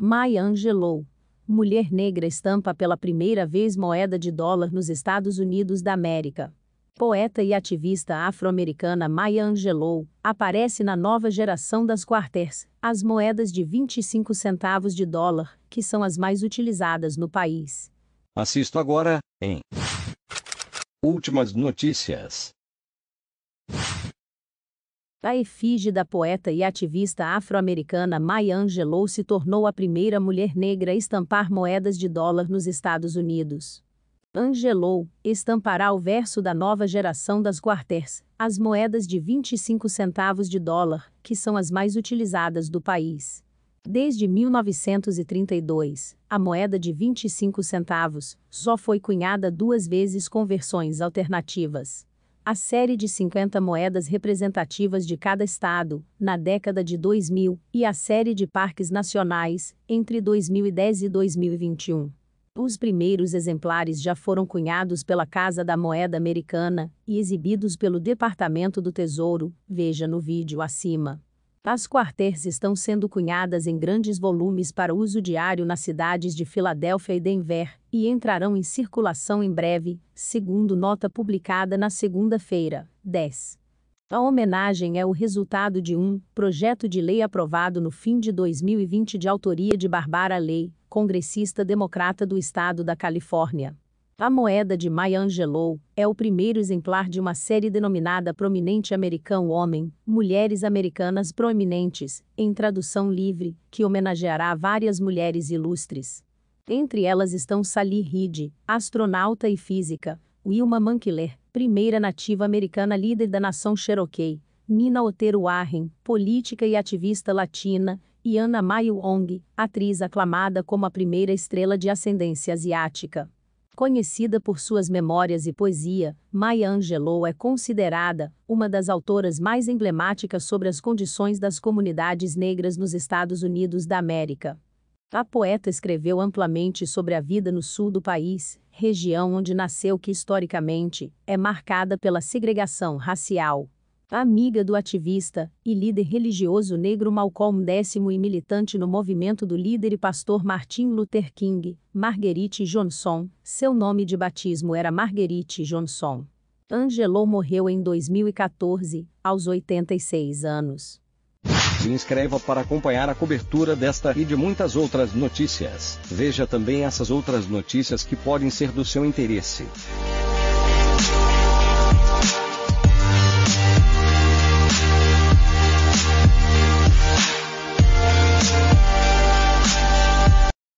Maya Angelou. Mulher negra estampa pela primeira vez moeda de dólar nos Estados Unidos da América. Poeta e ativista afro-americana Maya Angelou aparece na nova geração das quarters, as moedas de 25 centavos de dólar, que são as mais utilizadas no país. Assisto agora, em Últimas notícias. A efígie da poeta e ativista afro-americana Maya Angelou se tornou a primeira mulher negra a estampar moedas de dólar nos Estados Unidos. Angelou estampará o verso da nova geração das quarters, as moedas de 25 centavos de dólar, que são as mais utilizadas do país. Desde 1932, a moeda de 25 centavos só foi cunhada duas vezes com versões alternativas a série de 50 moedas representativas de cada estado, na década de 2000, e a série de parques nacionais, entre 2010 e 2021. Os primeiros exemplares já foram cunhados pela Casa da Moeda Americana e exibidos pelo Departamento do Tesouro, veja no vídeo acima. As quartéis estão sendo cunhadas em grandes volumes para uso diário nas cidades de Filadélfia e Denver e entrarão em circulação em breve, segundo nota publicada na segunda-feira, 10. A homenagem é o resultado de um projeto de lei aprovado no fim de 2020 de autoria de Barbara Ley, congressista democrata do estado da Califórnia. A moeda de Maya Angelou é o primeiro exemplar de uma série denominada Prominente Americano Homem, Mulheres Americanas Prominentes, em tradução livre, que homenageará várias mulheres ilustres. Entre elas estão Sally Reed, astronauta e física, Wilma Mankiller, primeira nativa americana líder da nação Cherokee, Nina Otero Warren, política e ativista latina, e Anna May Wong, atriz aclamada como a primeira estrela de ascendência asiática. Conhecida por suas memórias e poesia, Maya Angelou é considerada uma das autoras mais emblemáticas sobre as condições das comunidades negras nos Estados Unidos da América. A poeta escreveu amplamente sobre a vida no sul do país, região onde nasceu que historicamente é marcada pela segregação racial amiga do ativista e líder religioso negro Malcolm X e militante no movimento do líder e pastor Martin Luther King, Marguerite Johnson. Seu nome de batismo era Marguerite Johnson. Angelou morreu em 2014, aos 86 anos. Se inscreva para acompanhar a cobertura desta e de muitas outras notícias. Veja também essas outras notícias que podem ser do seu interesse.